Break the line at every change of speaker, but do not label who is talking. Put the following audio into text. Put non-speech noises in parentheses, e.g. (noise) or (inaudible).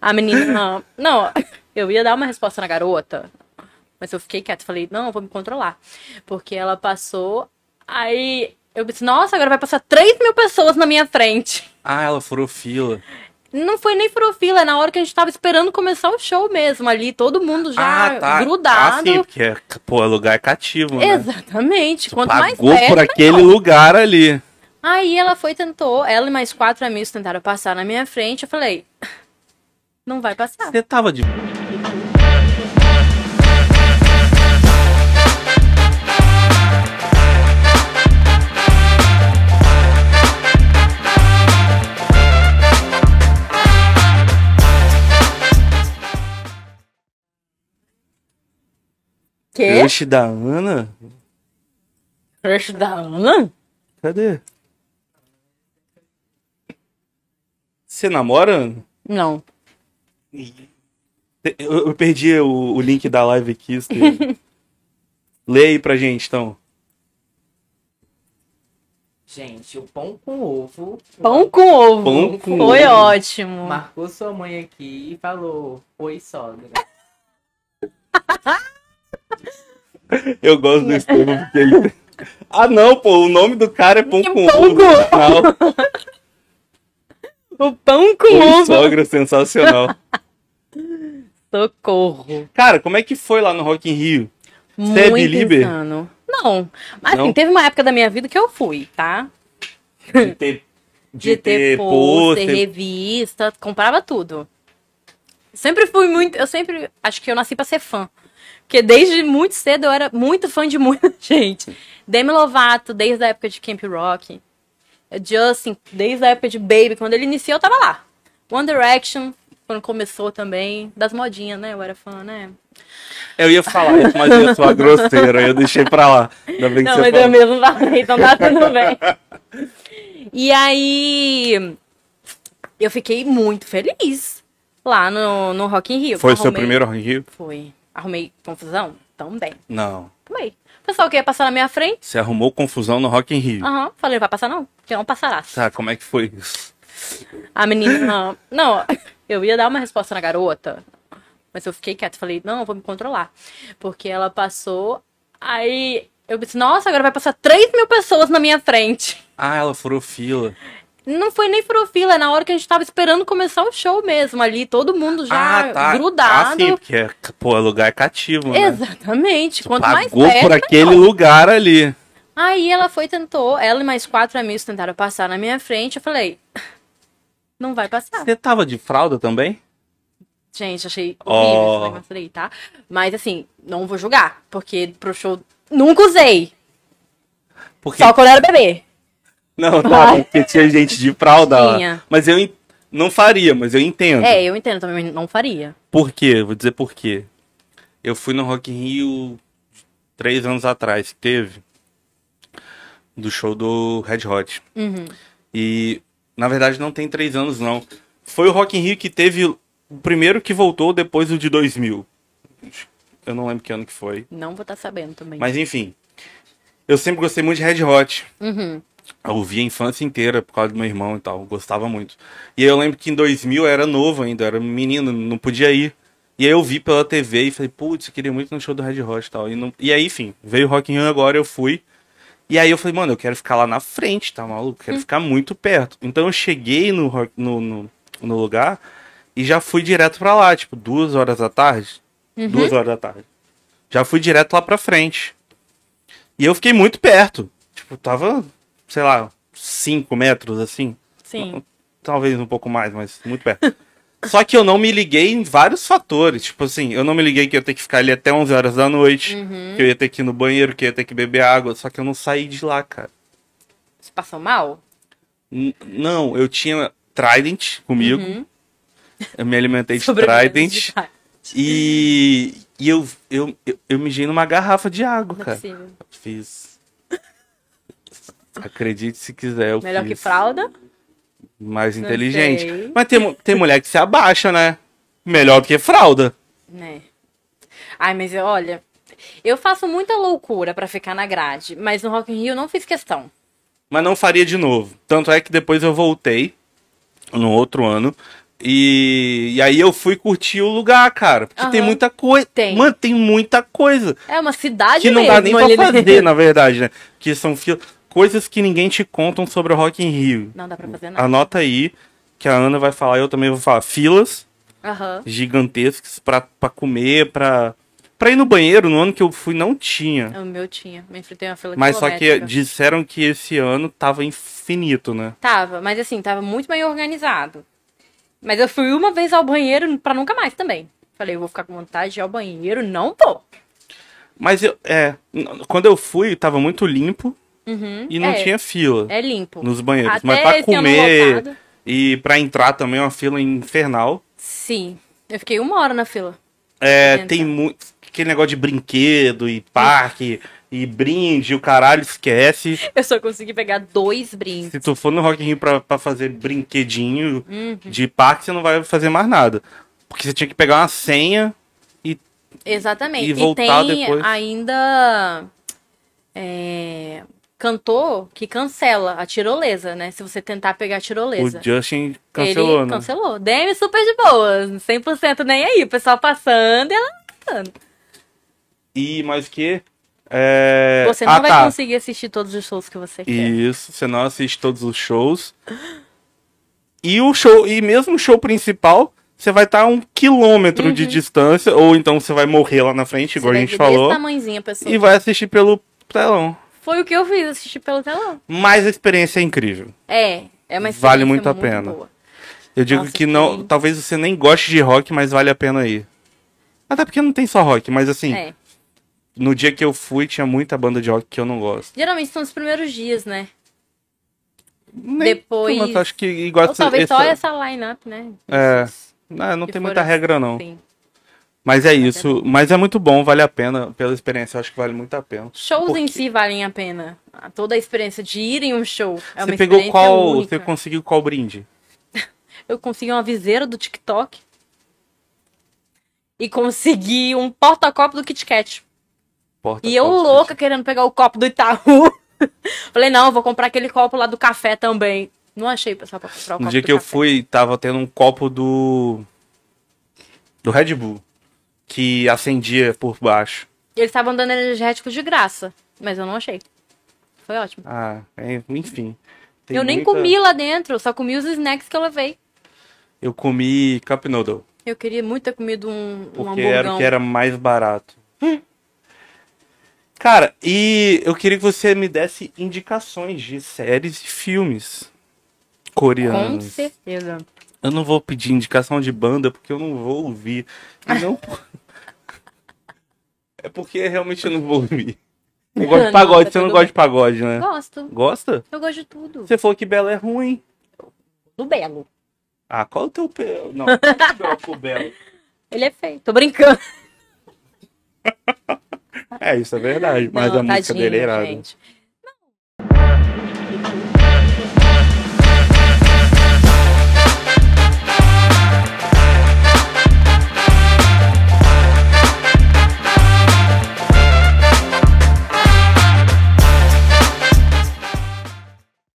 A menina, não, eu ia dar uma resposta na garota, mas eu fiquei quieta, falei, não, eu vou me controlar. Porque ela passou, aí eu disse, nossa, agora vai passar 3 mil pessoas na minha frente.
Ah, ela furou fila.
Não foi nem fila, é na hora que a gente tava esperando começar o show mesmo ali, todo mundo já ah, tá. grudado. Ah, sim, porque
pô, é lugar cativo, né?
Exatamente. Você Quanto pagou mais perto, por aquele
lugar ali.
Aí ela foi tentou, ela e mais quatro amigos tentaram passar na minha frente. Eu falei, não vai passar. Você tava de. Quê? Crush
da Ana?
Crush da Ana?
Cadê? Você namora, Ana? Não. Eu, eu perdi o, o, link da live aqui. (laughs) Lê aí pra gente, então.
Gente, o pão com ovo. Pão com ovo. Pão com Foi ovo. ótimo. Marcou sua mãe aqui e falou: Oi, sogra. (laughs)
Eu gosto do Estevão porque ele. Ah, não, pô, o nome do cara é Pão, pão com, ovo. (laughs) O pão com Oi, ovo. sogra sensacional. (laughs) Socorro. Cara, como é que foi lá no Rock in Rio?
Você é believer? Insano. Não. Mas assim, teve uma época da minha vida que eu fui, tá? De ter, (laughs) de, de ter, ter pôster, ter... revista, comprava tudo. Sempre fui muito. Eu sempre. Acho que eu nasci pra ser fã. Porque desde muito cedo eu era muito fã de muita (laughs) gente. Demi Lovato, desde a época de Camp Rock. Justin, desde a época de Baby, quando ele iniciou, eu tava lá. One Direction, quando começou também, das modinhas, né? Eu era fã, né?
Eu ia falar, mas eu sou a grosseira, eu deixei pra lá. Ainda bem que não, você mas falou. eu mesmo
falei, então tá tudo bem. E aí, eu fiquei muito feliz lá no, no Rock in Rio. Foi o seu primeiro Rock in Rio? Foi. Arrumei confusão? Também. Não. Arrumei. Pessoal, que ia passar na minha frente.
Você arrumou confusão no Rock in Rio.
Aham, falei, vai passar não, que não passará.
Tá, como é que foi isso?
A menina. Não, eu ia dar uma resposta na garota, mas eu fiquei quieta. Falei, não, eu vou me controlar. Porque ela passou, aí eu disse, nossa, agora vai passar 3 mil pessoas na minha frente.
Ah, ela furou fila.
Não foi nem furofila, é na hora que a gente tava esperando começar o show mesmo ali, todo mundo já ah, tá. grudado. Ah, sim, porque
é, pô, é lugar cativo, né?
Exatamente. Você tipo, Quanto mais perto, por aquele
lugar ali.
Aí ela foi tentou, ela e mais quatro amigos tentaram passar na minha frente. Eu falei, (laughs) não vai passar. Você
tava de fralda também?
Gente, achei horrível oh. tá? Mas assim, não vou julgar, porque pro show nunca usei. Porque... Só quando era bebê.
Não, tá, porque tinha gente de fralda lá. Mas eu não faria, mas eu entendo. É,
eu entendo também, mas não faria.
Por quê? Vou dizer por quê. Eu fui no Rock in Rio três anos atrás, que teve, do show do Red Hot. Uhum. E, na verdade, não tem três anos, não. Foi o Rock in Rio que teve o primeiro que voltou depois do de 2000. Eu não lembro que ano que foi.
Não vou estar tá sabendo também. Mas,
enfim. Eu sempre gostei muito de Red Hot. Uhum eu ouvi a infância inteira por causa do meu irmão e tal, gostava muito. E eu lembro que em 2000 eu era novo ainda, era menino, não podia ir. E aí eu vi pela TV e falei, putz, queria muito no show do Red Hot e tal. E, não... e aí, enfim, veio o Rock in Rio agora, eu fui. E aí eu falei, mano, eu quero ficar lá na frente, tá maluco? Quero hum. ficar muito perto. Então eu cheguei no, no, no, no, lugar e já fui direto pra lá, tipo, duas horas da tarde. Uhum. Duas horas da tarde. Já fui direto lá pra frente. E eu fiquei muito perto. Tipo, tava sei lá, 5 metros assim. Sim. Talvez um pouco mais, mas muito perto. (laughs) Só que eu não me liguei em vários fatores. Tipo assim, eu não me liguei que eu ia ter que ficar ali até 11 horas da noite, uhum. que eu ia ter que ir no banheiro, que eu ia ter que beber água. Só que eu não saí de lá, cara.
Você passou mal?
N não, eu tinha Trident comigo. Uhum. Eu me alimentei de (laughs) Trident. De e, e eu, eu, eu, eu mijei numa garrafa de água, não é cara. possível. Fiz. Acredite se quiser. Eu Melhor fiz. que fralda? Mais Não inteligente. Sei. Mas tem, tem mulher que se abaixa, né? Melhor do que fralda.
Né. Ai, mas olha, eu faço muita loucura para ficar na grade, mas no Rock in Rio não fiz questão.
Mas não faria de novo. Tanto é que depois eu voltei no outro ano. E, e aí eu fui curtir o lugar, cara. Porque uhum. tem muita coisa. Tem. Mano, tem muita coisa.
É uma cidade Que não mesmo, dá nem pra né? fazer, na
verdade, né? Que são filas coisas que ninguém te contam sobre o Rock in Rio.
Não dá pra fazer nada.
Anota aí, que a Ana vai falar, eu também vou falar. Filas gigantescas pra, pra comer, pra, pra ir no banheiro. No ano que eu fui, não tinha.
O meu tinha. Me enfrentei uma fila Mas só que
disseram que esse ano tava infinito, né?
Tava, mas assim, tava muito bem organizado. Mas eu fui uma vez ao banheiro pra nunca mais também. Falei, eu vou ficar com vontade de ir ao banheiro, não vou.
Mas eu, é, quando eu fui, tava muito limpo.
Uhum, e não é, tinha fila. É limpo. Nos banheiros. Até Mas pra comer
e pra entrar também é uma fila infernal.
Sim. Eu fiquei uma hora na fila.
É, tem muito. Aquele negócio de brinquedo e parque. e brinde, o caralho esquece.
Eu só consegui pegar dois brindes.
Se tu for no Rock in Rio pra, pra fazer brinquedinho uhum. de parque, você não vai fazer mais nada. Porque você tinha que pegar uma senha e.
Exatamente. E, voltar e tem depois. ainda. É, cantor que cancela a tirolesa, né? Se você tentar pegar a tirolesa. O
Justin cancelou, Ele né? cancelou.
Demi super de boa, 100% nem aí. O pessoal passando e ela cantando. Tá
e mais que... É... Você ah, não ah, vai tá. conseguir
assistir todos os shows que você quer.
Isso, você não assiste todos os shows. E o show, e mesmo o show principal, você vai estar tá a um quilômetro uhum. de distância, ou então você vai morrer lá na frente, igual a gente falou.
Tamanzinho, e vai
assistir pelo telão.
Foi o que eu fiz, assistir pelo telão.
Mas a experiência é incrível.
É, é uma experiência Vale muito, muito a pena. Boa.
Eu digo Nossa, que não, talvez você nem goste de rock, mas vale a pena ir. Até porque não tem só rock, mas assim, é. no dia que eu fui tinha muita banda de rock que eu não gosto.
Geralmente são os primeiros dias, né? Nem Depois. Tudo, acho que igual Ou essa, talvez só essa line-up, né?
É. Não, não tem muita regra, não. Sim. Mas é isso. Mas é muito bom, vale a pena pela experiência. Eu acho que vale muito a pena. Shows Porque... em
si valem a pena. Toda a experiência de ir em um show é você pegou qual, única. Você
conseguiu qual brinde?
(laughs) eu consegui uma viseira do TikTok. E consegui um porta-copo do KitKat. Porta e eu louca querendo pegar o copo do Itaú. (laughs) Falei, não, vou comprar aquele copo lá do café também. Não achei pessoal pra comprar o copo No dia que café. eu
fui, tava tendo um copo do... Do Red Bull que acendia por baixo.
Eles estavam dando energéticos de graça, mas eu não achei. Foi ótimo.
Ah, é, enfim. eu muita... nem comi
lá dentro, só comi os snacks que eu levei.
Eu comi cup noodle.
Eu queria muito ter comido um, um Porque era que era
mais barato. (laughs) Cara, e eu queria que você me desse indicações de séries e filmes coreanos. Com certeza. Eu não vou pedir indicação de banda porque eu não vou ouvir.
não. (laughs) é porque
realmente eu não vou ouvir. Eu gosto de pagode, não, tá você não gosta de pagode, né? Gosto. Gosta? Eu
gosto de tudo. Você falou que Belo é ruim. Do Belo.
Ah, qual é o teu pelo? Não, (laughs) qual
é o teu Belo? Ele é feio. Tô brincando. (laughs)
é, isso é verdade. Mas não, a música dele é irada.
Gente.